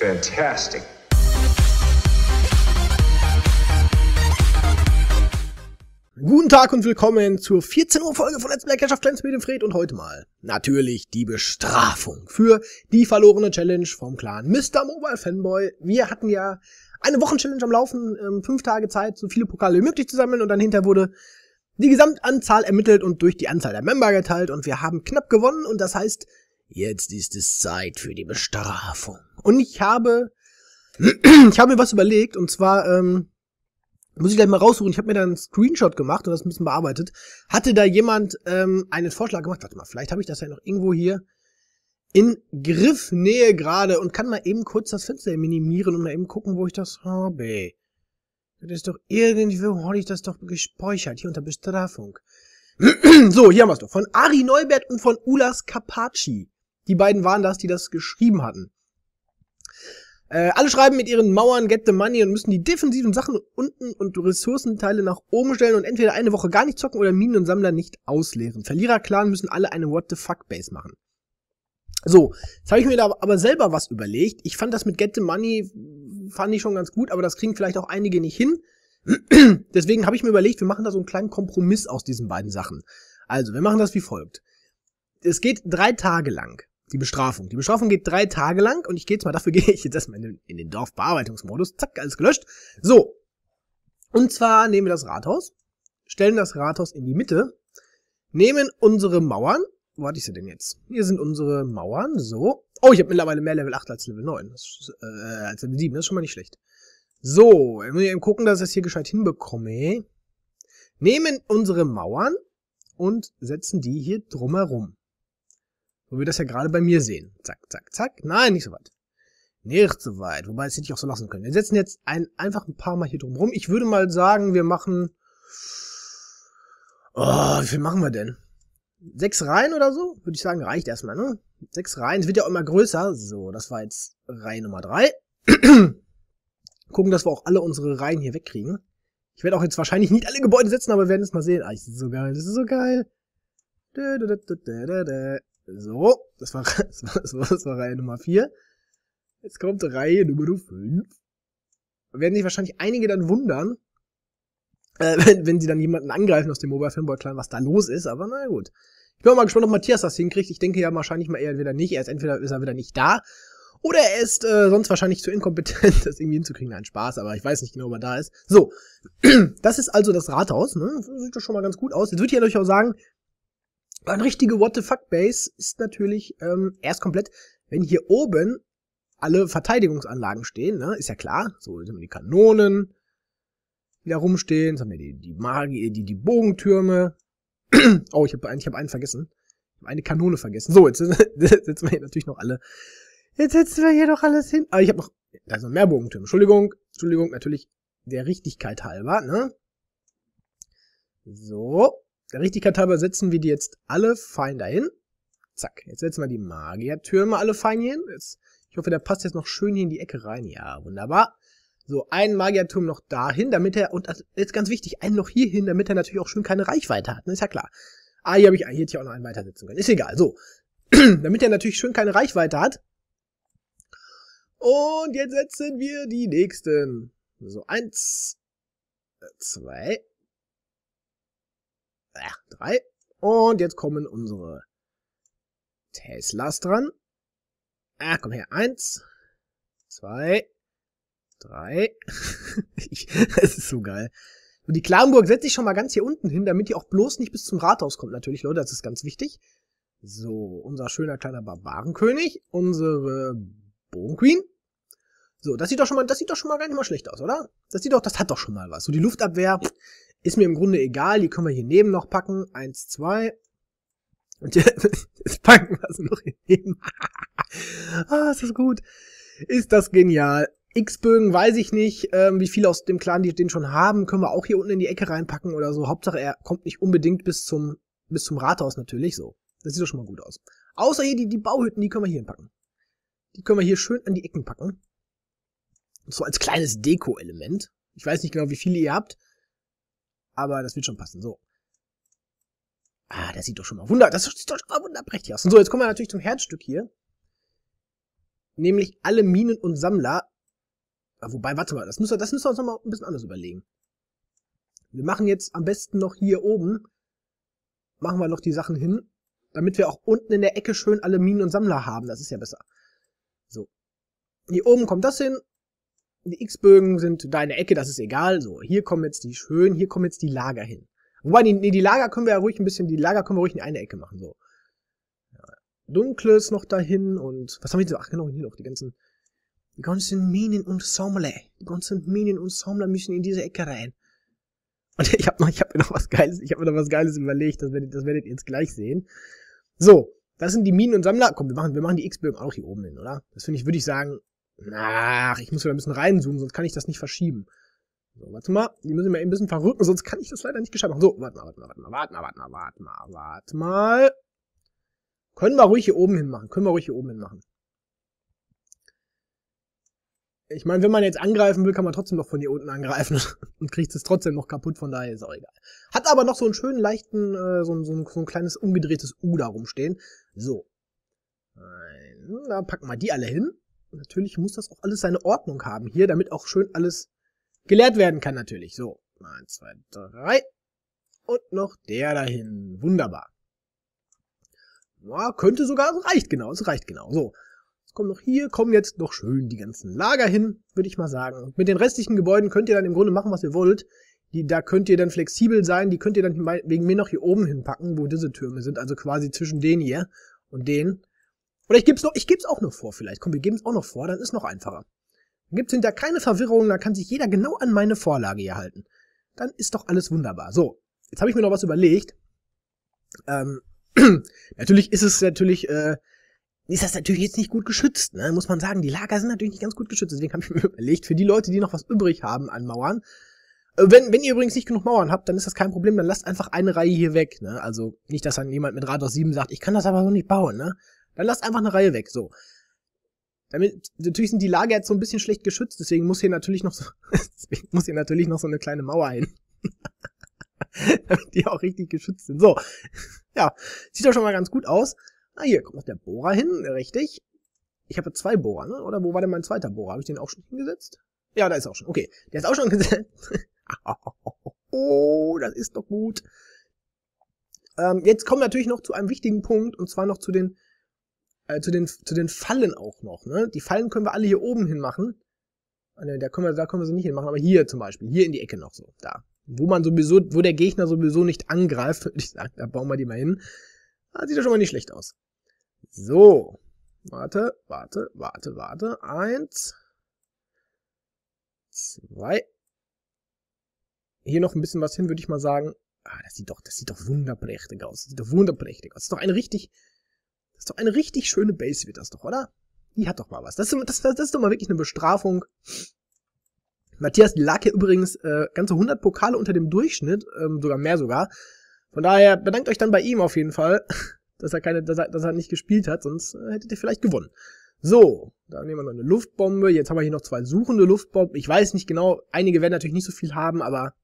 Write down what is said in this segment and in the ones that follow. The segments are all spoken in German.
Fantastic. Guten Tag und willkommen zur 14 Uhr Folge von Let's Play Clash of Clans mit dem Fred und heute mal natürlich die Bestrafung für die verlorene Challenge vom Clan Mr. Mobile Fanboy. Wir hatten ja eine Wochenchallenge am Laufen, ähm, fünf Tage Zeit, so viele Pokale wie möglich zu sammeln und dann hinter wurde die Gesamtanzahl ermittelt und durch die Anzahl der Member geteilt und wir haben knapp gewonnen und das heißt, jetzt ist es Zeit für die Bestrafung. Und ich habe, ich habe mir was überlegt, und zwar, ähm, muss ich gleich mal raussuchen, ich habe mir da einen Screenshot gemacht und das ein bisschen bearbeitet. Hatte da jemand ähm, einen Vorschlag gemacht? Warte mal, vielleicht habe ich das ja noch irgendwo hier in Griffnähe gerade und kann mal eben kurz das Fenster minimieren und mal eben gucken, wo ich das habe. Das ist doch irgendwie, wo hatte ich das doch gespeichert, hier unter Bestrafung. so, hier haben wir es doch. Von Ari Neubert und von Ulas Capaci. Die beiden waren das, die das geschrieben hatten. Äh, alle schreiben mit ihren Mauern Get the Money und müssen die defensiven Sachen unten und Ressourcenteile nach oben stellen und entweder eine Woche gar nicht zocken oder Minen und Sammler nicht ausleeren. verlierer müssen alle eine What the Fuck-Base machen. So, jetzt habe ich mir da aber selber was überlegt. Ich fand das mit Get the Money, fand ich schon ganz gut, aber das kriegen vielleicht auch einige nicht hin. Deswegen habe ich mir überlegt, wir machen da so einen kleinen Kompromiss aus diesen beiden Sachen. Also, wir machen das wie folgt. Es geht drei Tage lang die Bestrafung. Die Bestrafung geht drei Tage lang und ich gehe jetzt mal, dafür gehe ich jetzt erstmal in den, in den Dorfbearbeitungsmodus. Zack, alles gelöscht. So. Und zwar nehmen wir das Rathaus, stellen das Rathaus in die Mitte, nehmen unsere Mauern. Wo hatte ich sie denn jetzt? Hier sind unsere Mauern. So. Oh, ich habe mittlerweile mehr Level 8 als Level 9. Das Ist, äh, als Level 7. Das ist schon mal nicht schlecht. So, wir müssen eben gucken, dass ich das hier gescheit hinbekomme. Nehmen unsere Mauern und setzen die hier drumherum. Wo wir das ja gerade bei mir sehen. Zack, zack, zack. Nein, nicht so weit. Nicht so weit. Wobei, das hätte ich auch so lassen können. Wir setzen jetzt ein, einfach ein paar Mal hier drum rum. Ich würde mal sagen, wir machen... Oh, wie viel machen wir denn? Sechs Reihen oder so? Würde ich sagen, reicht erstmal, ne? Sechs Reihen. Es wird ja auch immer größer. So, das war jetzt Reihe Nummer drei. Gucken, dass wir auch alle unsere Reihen hier wegkriegen. Ich werde auch jetzt wahrscheinlich nicht alle Gebäude setzen, aber wir werden es mal sehen. Ah, das ist so geil. Das ist so geil. Da, da, da, so, das war, das war, das war, Reihe Nummer 4. Jetzt kommt Reihe Nummer 5. Werden sich wahrscheinlich einige dann wundern, äh, wenn, wenn sie dann jemanden angreifen aus dem Mobile Fanboy Clan, was da los ist, aber na gut. Ich bin auch mal gespannt, ob Matthias das hinkriegt. Ich denke ja wahrscheinlich mal eher entweder nicht. Er ist entweder ist er wieder nicht da oder er ist äh, sonst wahrscheinlich zu inkompetent, das irgendwie hinzukriegen. Nein, Spaß, aber ich weiß nicht genau, ob er da ist. So, das ist also das Rathaus. Ne? sieht doch schon mal ganz gut aus. Jetzt würde ich ja durchaus sagen, ein richtige What the fuck Base ist natürlich ähm, erst komplett, wenn hier oben alle Verteidigungsanlagen stehen, ne? ist ja klar. So, jetzt haben wir die Kanonen, die da rumstehen, jetzt haben wir die, die Magie, äh, die, die Bogentürme. oh, ich habe einen, ich hab einen vergessen. Ich habe eine Kanone vergessen. So, jetzt setzen wir hier natürlich noch alle. Jetzt setzen wir hier noch alles hin. Ah, ich habe noch, da sind noch mehr Bogentürme. Entschuldigung, Entschuldigung, natürlich der Richtigkeit halber, ne? So, der Richtigkeit halber setzen wir die jetzt alle fein dahin. Zack. Jetzt setzen wir die Magiertürme alle fein hier hin. Jetzt, ich hoffe, der passt jetzt noch schön hier in die Ecke rein. Ja, wunderbar. So, ein Magierturm noch dahin, damit er, und das ist ganz wichtig, einen noch hier hin, damit er natürlich auch schön keine Reichweite hat. Ne? Ist ja klar. Ah, hier habe ich, ah, hier hätte ich auch noch einen weitersetzen können. Ist egal. So. damit er natürlich schön keine Reichweite hat. Und jetzt setzen wir die nächsten. So, eins, zwei, äh, drei. Und jetzt kommen unsere Teslas dran. Ah, komm her. Eins, zwei, drei. ich, das ist so geil. Und die Klagenburg setze ich schon mal ganz hier unten hin, damit die auch bloß nicht bis zum Rathaus kommt, natürlich, Leute. Das ist ganz wichtig. So, unser schöner kleiner Barbarenkönig, unsere Bogenqueen. So, das sieht doch schon mal, das sieht doch schon mal gar nicht mal schlecht aus, oder? Das sieht doch, das hat doch schon mal was. So die Luftabwehr ist mir im Grunde egal, die können wir hier neben noch packen. Eins, zwei. Und jetzt packen wir es noch hier neben. ah, ist das gut. Ist das genial. X-Bögen weiß ich nicht, ähm, wie viele aus dem Clan die den schon haben, können wir auch hier unten in die Ecke reinpacken oder so. Hauptsache er kommt nicht unbedingt bis zum bis zum Rathaus natürlich so. Das sieht doch schon mal gut aus. Außer hier die, die Bauhütten, die können wir hier hinpacken. Die können wir hier schön an die Ecken packen. So als kleines Deko-Element. Ich weiß nicht genau, wie viele ihr habt. Aber das wird schon passen. So. Ah, das sieht doch schon mal wunder, das sieht doch schon mal wunderprächtig aus. Und so, jetzt kommen wir natürlich zum Herzstück hier. Nämlich alle Minen und Sammler. Ah, wobei, warte mal, das müssen wir, das müssen wir uns nochmal ein bisschen anders überlegen. Wir machen jetzt am besten noch hier oben, machen wir noch die Sachen hin, damit wir auch unten in der Ecke schön alle Minen und Sammler haben. Das ist ja besser. So. Hier oben kommt das hin die X-Bögen sind da in der Ecke, das ist egal. So, hier kommen jetzt die schön, hier kommen jetzt die Lager hin. Wobei, die, nee, die Lager können wir ja ruhig ein bisschen, die Lager können wir ruhig in eine Ecke machen, so. Ja, Dunkles noch dahin und, was haben wir denn? Ach genau, hier noch die ganzen, die ganzen Minen und Minenensemble. Die ganzen Minen und Minenensemble müssen in diese Ecke rein. Und ich habe noch, ich habe mir noch was Geiles, ich habe mir noch was Geiles überlegt, das werdet, das werdet ihr jetzt gleich sehen. So, das sind die Minen und Sammler. Komm, wir machen, wir machen die X-Bögen auch hier oben hin, oder? Das finde ich, würde ich sagen, Ach, ich muss wieder ein bisschen reinzoomen, sonst kann ich das nicht verschieben. So, warte mal, die müssen wir ein bisschen verrücken, sonst kann ich das leider nicht geschafft machen. So, warte mal, warte mal, warte mal, warte mal, warte mal, warte mal, warte mal. Können wir ruhig hier oben hin machen, können wir ruhig hier oben hin machen. Ich meine, wenn man jetzt angreifen will, kann man trotzdem noch von hier unten angreifen und kriegt es trotzdem noch kaputt, von daher ist auch egal. Hat aber noch so einen schönen leichten, äh, so, ein, so, ein, so ein kleines umgedrehtes U da rumstehen. So. Nein, da packen wir die alle hin natürlich muss das auch alles seine Ordnung haben hier, damit auch schön alles geleert werden kann natürlich. So, eins, zwei, drei und noch der dahin. Wunderbar. Ja, könnte sogar, es reicht genau, es reicht genau. So, jetzt kommen noch hier, kommen jetzt noch schön die ganzen Lager hin, würde ich mal sagen. Mit den restlichen Gebäuden könnt ihr dann im Grunde machen, was ihr wollt. Die, da könnt ihr dann flexibel sein, die könnt ihr dann wegen mir noch hier oben hinpacken, wo diese Türme sind, also quasi zwischen denen hier und denen. Oder ich gebe es ich geb's auch noch vor vielleicht. Komm, wir geben es auch noch vor, dann ist noch einfacher. Dann gibt es hinter keine Verwirrung, da kann sich jeder genau an meine Vorlage hier halten. Dann ist doch alles wunderbar. So, jetzt habe ich mir noch was überlegt. Ähm, natürlich ist es natürlich, äh, ist das natürlich jetzt nicht gut geschützt, ne? muss man sagen. Die Lager sind natürlich nicht ganz gut geschützt, deswegen habe ich mir überlegt, für die Leute, die noch was übrig haben an Mauern, äh, wenn, wenn ihr übrigens nicht genug Mauern habt, dann ist das kein Problem, dann lasst einfach eine Reihe hier weg. Ne? Also nicht, dass dann jemand mit Rad 7 sagt, ich kann das aber so nicht bauen. Ne? Dann lasst einfach eine Reihe weg, so. Damit, natürlich sind die Lager jetzt so ein bisschen schlecht geschützt, deswegen muss hier natürlich noch so, deswegen muss hier natürlich noch so eine kleine Mauer hin. Damit die auch richtig geschützt sind. So. Ja. Sieht doch schon mal ganz gut aus. Ah, hier kommt noch der Bohrer hin, richtig. Ich habe zwei Bohrer, ne? Oder wo war denn mein zweiter Bohrer? Habe ich den auch schon hingesetzt? Ja, da ist er auch schon. Okay. Der ist auch schon gesetzt. oh, das ist doch gut. Ähm, jetzt kommen wir natürlich noch zu einem wichtigen Punkt, und zwar noch zu den äh, zu, den, zu den Fallen auch noch. Ne? Die Fallen können wir alle hier oben hin machen. Ah, ne, da können, wir, da können wir sie nicht hinmachen, aber hier zum Beispiel, hier in die Ecke noch so, da. Wo man sowieso, wo der Gegner sowieso nicht angreift, würde ich sagen, da bauen wir die mal hin. Das ah, sieht ja schon mal nicht schlecht aus. So. Warte, warte, warte, warte. Eins. Zwei. Hier noch ein bisschen was hin, würde ich mal sagen. Ah, das sieht doch, das sieht doch wunderprächtig aus. Das sieht doch wunderprächtig aus. Das ist doch ein richtig, das ist doch eine richtig schöne Base, wird das doch, oder? Die hat doch mal was. Das ist, das, das ist doch mal wirklich eine Bestrafung. Matthias lag hier übrigens äh, ganze 100 Pokale unter dem Durchschnitt, ähm, sogar mehr sogar. Von daher bedankt euch dann bei ihm auf jeden Fall, dass er, keine, dass er, dass er nicht gespielt hat, sonst äh, hättet ihr vielleicht gewonnen. So, da nehmen wir noch eine Luftbombe. Jetzt haben wir hier noch zwei suchende Luftbomben. Ich weiß nicht genau, einige werden natürlich nicht so viel haben, aber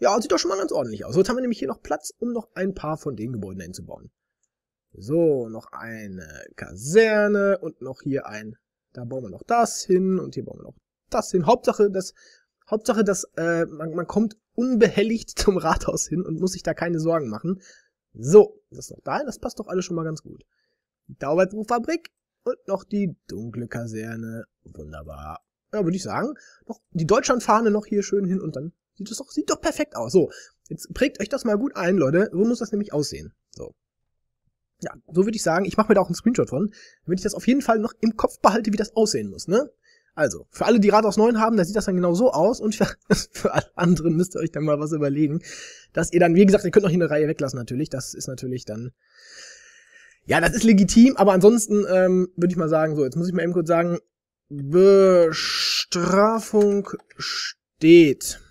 ja, sieht doch schon mal ganz ordentlich aus. So, jetzt haben wir nämlich hier noch Platz, um noch ein paar von den Gebäuden einzubauen. So, noch eine Kaserne und noch hier ein. Da bauen wir noch das hin und hier bauen wir noch das hin. Hauptsache, dass, Hauptsache, dass äh, man, man kommt unbehelligt zum Rathaus hin und muss sich da keine Sorgen machen. So, das noch dahin, das passt doch alles schon mal ganz gut. Die Dauerbruchfabrik und noch die dunkle Kaserne. Wunderbar. Ja, würde ich sagen. Noch die Deutschlandfahne noch hier schön hin und dann sieht es doch, sieht doch perfekt aus. So, jetzt prägt euch das mal gut ein, Leute. So muss das nämlich aussehen. So ja, so würde ich sagen, ich mache mir da auch einen Screenshot von, damit ich das auf jeden Fall noch im Kopf behalte, wie das aussehen muss, ne? Also, für alle, die Rathaus 9 haben, da sieht das dann genau so aus und für, für alle anderen müsst ihr euch dann mal was überlegen, dass ihr dann, wie gesagt, ihr könnt noch hier eine Reihe weglassen natürlich, das ist natürlich dann, ja, das ist legitim, aber ansonsten ähm, würde ich mal sagen, so, jetzt muss ich mal eben kurz sagen, Bestrafung steht.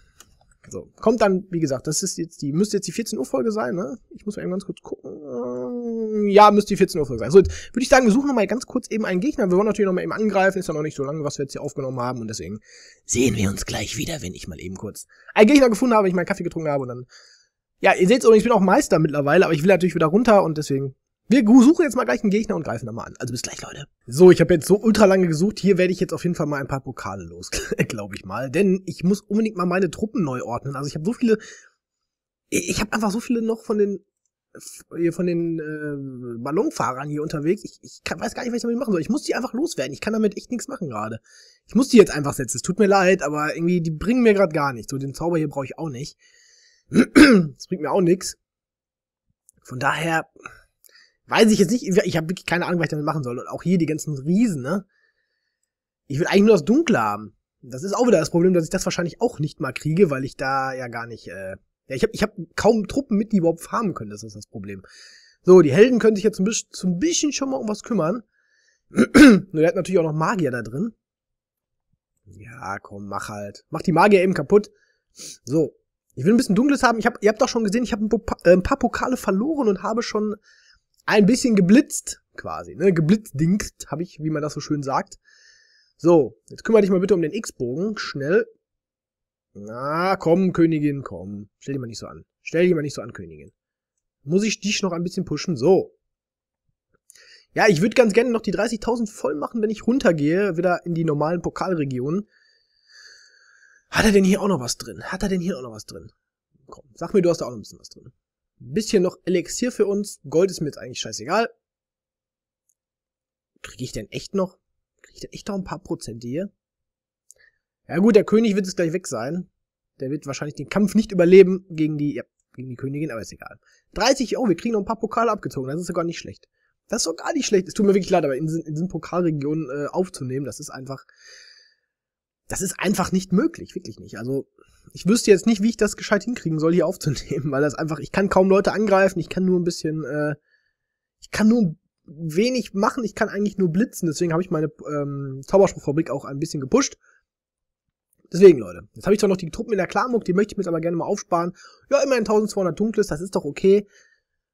So, kommt dann, wie gesagt, das ist jetzt die, müsste jetzt die 14 Uhr Folge sein, ne? Ich muss mal eben ganz kurz gucken. Ähm, ja, müsste die 14 Uhr Folge sein. So, würde ich sagen, wir suchen nochmal ganz kurz eben einen Gegner. Wir wollen natürlich nochmal eben angreifen, ist ja noch nicht so lange, was wir jetzt hier aufgenommen haben und deswegen sehen wir uns gleich wieder, wenn ich mal eben kurz einen Gegner gefunden habe, ich meinen Kaffee getrunken habe und dann. Ja, ihr seht's übrigens, ich bin auch Meister mittlerweile, aber ich will natürlich wieder runter und deswegen wir suchen jetzt mal gleich einen Gegner und greifen da mal an. Also bis gleich, Leute. So, ich habe jetzt so ultra lange gesucht. Hier werde ich jetzt auf jeden Fall mal ein paar Pokale los, glaube ich mal. Denn ich muss unbedingt mal meine Truppen neu ordnen. Also ich habe so viele... Ich habe einfach so viele noch von den von den äh, Ballonfahrern hier unterwegs. Ich, ich kann, weiß gar nicht, was ich damit machen soll. Ich muss die einfach loswerden. Ich kann damit echt nichts machen gerade. Ich muss die jetzt einfach setzen. Es tut mir leid, aber irgendwie, die bringen mir gerade gar nichts. So, den Zauber hier brauche ich auch nicht. das bringt mir auch nichts. Von daher, Weiß ich jetzt nicht, ich habe wirklich keine Ahnung, was ich damit machen soll. Und auch hier die ganzen Riesen, ne? Ich will eigentlich nur das Dunkle haben. Das ist auch wieder das Problem, dass ich das wahrscheinlich auch nicht mal kriege, weil ich da ja gar nicht, äh, ja, ich habe ich hab kaum Truppen mit, die überhaupt farmen können, das ist das Problem. So, die Helden können sich jetzt ein bisschen, ein bisschen schon mal um was kümmern. Nur der hat natürlich auch noch Magier da drin. Ja, komm, mach halt. Mach die Magier eben kaputt. So, ich will ein bisschen Dunkles haben. Ich hab, ihr habt doch schon gesehen, ich habe ein, äh, ein, paar Pokale verloren und habe schon ein bisschen geblitzt, quasi, ne? Geblitzdingt, habe ich, wie man das so schön sagt. So, jetzt kümmere dich mal bitte um den X-Bogen. Schnell. Na, komm, Königin, komm. Stell dich mal nicht so an. Stell dich mal nicht so an, Königin. Muss ich dich noch ein bisschen pushen? So. Ja, ich würde ganz gerne noch die 30.000 voll machen, wenn ich runtergehe, wieder in die normalen Pokalregionen. Hat er denn hier auch noch was drin? Hat er denn hier auch noch was drin? Komm, sag mir, du hast da auch noch ein bisschen was drin bisschen noch Elixier für uns. Gold ist mir jetzt eigentlich scheißegal. Kriege ich denn echt noch? Kriege ich denn echt noch ein paar Prozent hier? Ja gut, der König wird jetzt gleich weg sein. Der wird wahrscheinlich den Kampf nicht überleben gegen die, ja, gegen die Königin, aber ist egal. 30, oh, wir kriegen noch ein paar Pokale abgezogen. Das ist ja gar nicht schlecht. Das ist doch gar nicht schlecht. Es tut mir wirklich leid, aber in, in diesen Pokalregionen äh, aufzunehmen, das ist einfach das ist einfach nicht möglich, wirklich nicht. Also ich wüsste jetzt nicht, wie ich das gescheit hinkriegen soll, hier aufzunehmen, weil das einfach, ich kann kaum Leute angreifen, ich kann nur ein bisschen, äh, ich kann nur wenig machen, ich kann eigentlich nur blitzen, deswegen habe ich meine ähm, Zauberspruchfabrik auch ein bisschen gepusht. Deswegen, Leute, jetzt habe ich zwar noch die Truppen in der Klamuk, die möchte ich mir jetzt aber gerne mal aufsparen. Ja, immerhin 1200 Dunkles, das ist doch okay.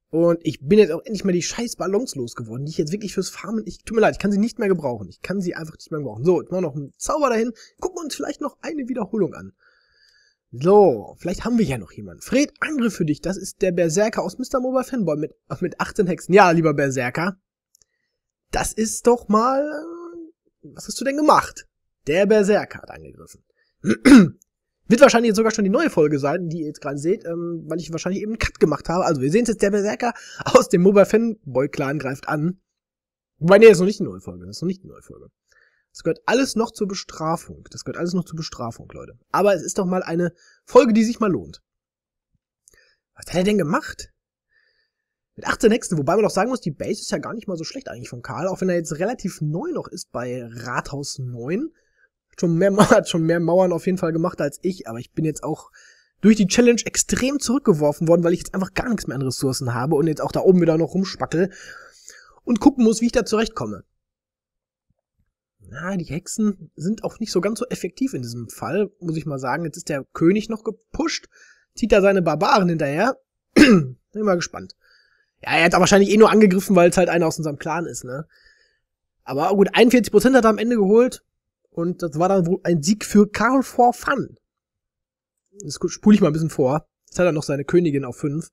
Und ich bin jetzt auch endlich mal die scheiß Ballons losgeworden, die ich jetzt wirklich fürs Farmen, ich, tut mir leid, ich kann sie nicht mehr gebrauchen. Ich kann sie einfach nicht mehr gebrauchen. So, jetzt machen wir noch einen Zauber dahin. Gucken wir uns vielleicht noch eine Wiederholung an. So, vielleicht haben wir ja noch jemanden. Fred, Angriff für dich. Das ist der Berserker aus Mr. Mobile Fanboy mit, mit 18 Hexen. Ja, lieber Berserker. Das ist doch mal, äh, was hast du denn gemacht? Der Berserker hat angegriffen. Wird wahrscheinlich jetzt sogar schon die neue Folge sein, die ihr jetzt gerade seht, ähm, weil ich wahrscheinlich eben einen Cut gemacht habe. Also wir sehen jetzt, der Berserker aus dem Mobile Fanboy Clan greift an. Wobei, nee, das ist noch nicht eine neue Folge. Das ist noch nicht eine neue Folge. Das gehört alles noch zur Bestrafung. Das gehört alles noch zur Bestrafung, Leute. Aber es ist doch mal eine Folge, die sich mal lohnt. Was hat er denn gemacht? Mit 18 Hexen, wobei man doch sagen muss, die Base ist ja gar nicht mal so schlecht eigentlich von Karl, auch wenn er jetzt relativ neu noch ist bei Rathaus 9 schon mehr, hat schon mehr Mauern auf jeden Fall gemacht als ich, aber ich bin jetzt auch durch die Challenge extrem zurückgeworfen worden, weil ich jetzt einfach gar nichts mehr an Ressourcen habe und jetzt auch da oben wieder noch rumspackel und gucken muss, wie ich da zurechtkomme. Na, die Hexen sind auch nicht so ganz so effektiv in diesem Fall, muss ich mal sagen. Jetzt ist der König noch gepusht, zieht da seine Barbaren hinterher. Bin mal gespannt. Ja, er hat da wahrscheinlich eh nur angegriffen, weil es halt einer aus unserem Clan ist, ne? Aber gut, 41% hat er am Ende geholt. Und das war dann wohl ein Sieg für Karl for Fun. Das spule ich mal ein bisschen vor. Jetzt hat er noch seine Königin auf 5,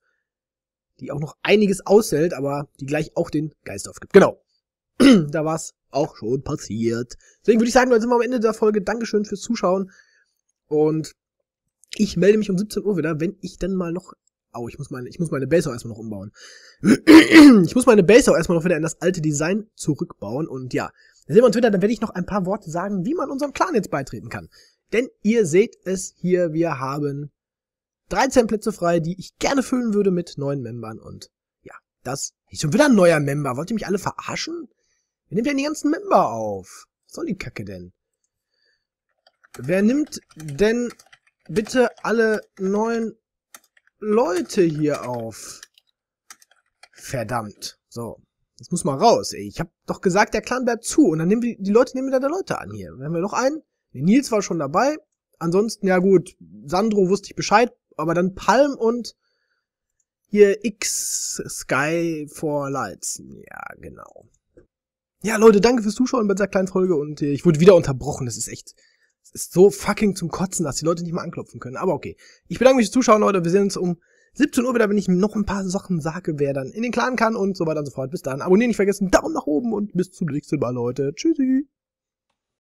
die auch noch einiges aushält, aber die gleich auch den Geist aufgibt. Genau. da war's auch schon passiert. Deswegen würde ich sagen, wir sind mal am Ende der Folge. Dankeschön fürs Zuschauen. Und ich melde mich um 17 Uhr wieder, wenn ich dann mal noch. Au, oh, ich muss meine, ich muss meine Base auch erstmal noch umbauen. ich muss meine Base auch erstmal noch wieder in das alte Design zurückbauen. Und ja, sehen wir uns wieder, dann werde ich noch ein paar Worte sagen, wie man unserem Clan jetzt beitreten kann. Denn ihr seht es hier, wir haben 13 Plätze frei, die ich gerne füllen würde mit neuen Membern und ja, das ist schon wieder ein neuer Member. Wollt ihr mich alle verarschen? Wer nimmt denn die ganzen Member auf? Was soll die Kacke denn? Wer nimmt denn bitte alle neuen Leute hier auf? Verdammt. So. Das muss mal raus, ey. Ich hab doch gesagt, der Clan bleibt zu. Und dann nehmen wir, die Leute nehmen wieder da Leute an hier. Dann haben wir noch einen. Nils war schon dabei. Ansonsten, ja gut, Sandro wusste ich Bescheid. Aber dann Palm und hier X Sky for Lights. Ja, genau. Ja, Leute, danke fürs Zuschauen bei dieser kleinen Folge. Und äh, ich wurde wieder unterbrochen. Das ist echt, das ist so fucking zum Kotzen, dass die Leute nicht mal anklopfen können. Aber okay. Ich bedanke mich fürs Zuschauen, Leute. Wir sehen uns um 17 Uhr wieder, wenn ich noch ein paar Sachen sage, wer dann in den Clan kann und so weiter und so fort. Bis dann. Abonnieren nicht vergessen, Daumen nach oben und bis zum nächsten Mal, Leute. Tschüssi.